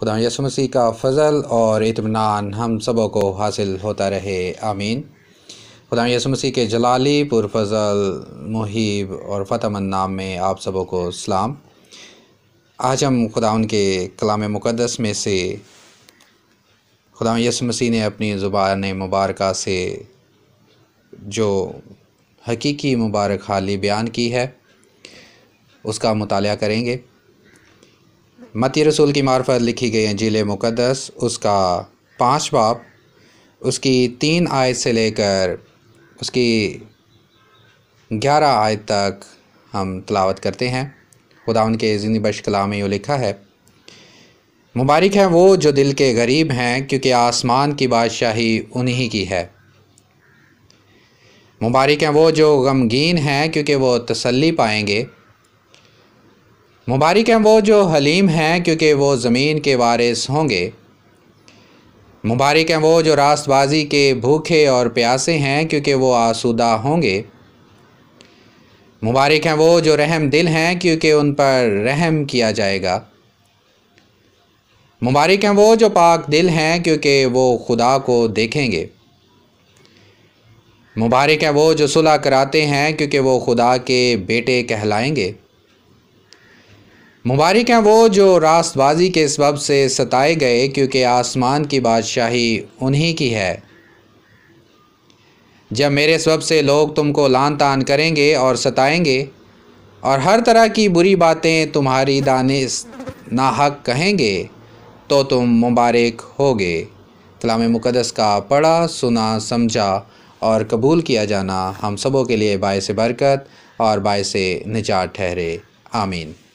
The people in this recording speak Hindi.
खुदा यसु मसीह का फ़ज़ल और इतमान हम सबों को हासिल होता रहे आमीन खुदा यसु मसीह के जलाली पुरफ़ल मुहिब और फ़तहमंद नाम में आप सबों को सलाम आज हम खुदा उनके कलाम मुक़दस में से खुदा यसु मसीह ने अपनी ज़ुबान मुबारक से जो हकीकी मुबारक हाली बयान की है उसका मुताल करेंगे मती रसूल की मार्फत लिखी गई अंजील मुक़दस उसका पाँच बाप उसकी तीन आयत से लेकर उसकी ग्यारह आयत तक हम तलावत करते हैं खुदा उनके जिंदी बश कला में यूँ लिखा है मुबारक हैं वो जो दिल के गरीब हैं क्योंकि आसमान की बादशाही उन्हीं की है मुबारक हैं वो जो गमगीन हैं क्योंकि वो तसल्ली पाएंगे मुबारक हैं वो जो हलीम हैं क्योंकि वो ज़मीन के वारिस होंगे मुबारक हैं वो जो रास्तबाजी के भूखे और प्यासे हैं क्योंकि वो आसुदा होंगे मुबारक हैं वो जो रहम दिल हैं क्योंकि उन पर रहम किया जाएगा मुबारक हैं वो जो पाक दिल हैं क्योंकि वो खुदा को देखेंगे मुबारक हैं वो जो सुलह कराते हैं क्योंकि वो खुदा के बेटे कहलाएंगे मुबारक हैं वो जो रास्तबाजी के सबब से सताए गए क्योंकि आसमान की बादशाही उन्हीं की है जब मेरे सबब से लोग तुमको लान तान करेंगे और सताएंगे और हर तरह की बुरी बातें तुम्हारी दाने नाहक कहेंगे तो तुम मुबारक होगे कलाम मुकदस का पढ़ा सुना समझा और कबूल किया जाना हम सबों के लिए बायस बरकत और बायस निजात ठहरे आमीन